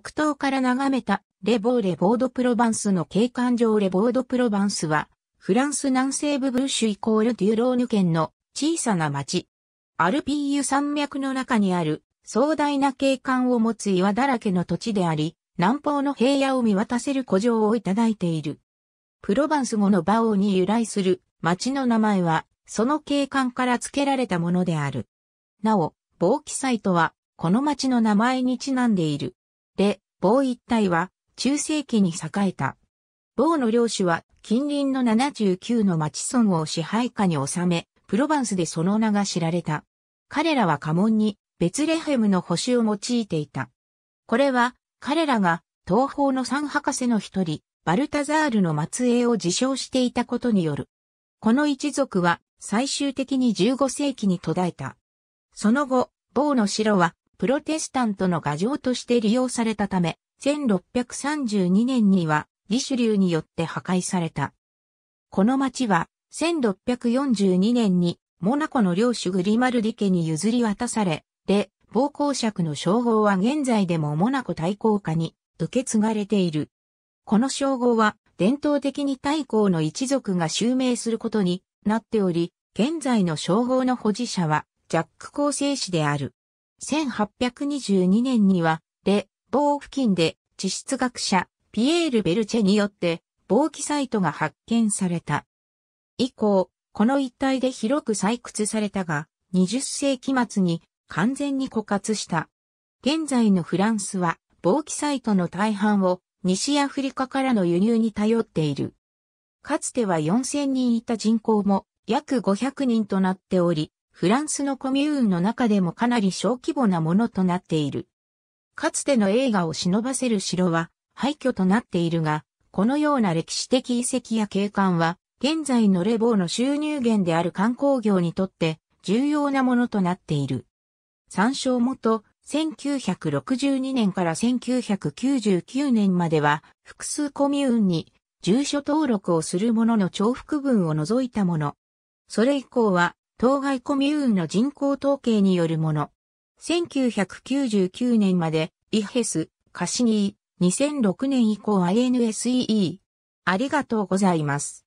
北東から眺めたレボーレボードプロヴァンスの景観上レボードプロヴァンスは、フランス南西部ブルシュイコールデュローヌ県の小さな町。アルピーユ山脈の中にある壮大な景観を持つ岩だらけの土地であり、南方の平野を見渡せる古城をいただいている。プロヴァンス語のバオに由来する町の名前は、その景観から付けられたものである。なお、防記サイトは、この町の名前にちなんでいる。で、某一帯は中世紀に栄えた。某の領主は近隣の79の町村を支配下に収め、プロヴァンスでその名が知られた。彼らは家紋にベツレヘムの星を用いていた。これは彼らが東方の三博士の一人、バルタザールの末裔を自称していたことによる。この一族は最終的に15世紀に途絶えた。その後、某の城はプロテスタントの牙城として利用されたため、1632年にはリシュリューによって破壊された。この町は1642年にモナコの領主グリマルディ家に譲り渡され、で、暴行尺の称号は現在でもモナコ対抗下に受け継がれている。この称号は伝統的に大公の一族が襲名することになっており、現在の称号の保持者はジャック公成士である。1822年には、レ・ボー付近で地質学者ピエール・ベルチェによって防気サイトが発見された。以降、この一帯で広く採掘されたが、20世紀末に完全に枯渇した。現在のフランスは、防気サイトの大半を西アフリカからの輸入に頼っている。かつては4000人いた人口も約500人となっており、フランスのコミューンの中でもかなり小規模なものとなっている。かつての映画を忍ばせる城は廃墟となっているが、このような歴史的遺跡や景観は、現在のレボーの収入源である観光業にとって重要なものとなっている。参照元、1962年から1999年までは、複数コミューンに住所登録をするものの重複分を除いたもの。それ以降は、当該コミューンの人口統計によるもの。1999年まで、イヘス、カシニー、2006年以降 INSEE。ありがとうございます。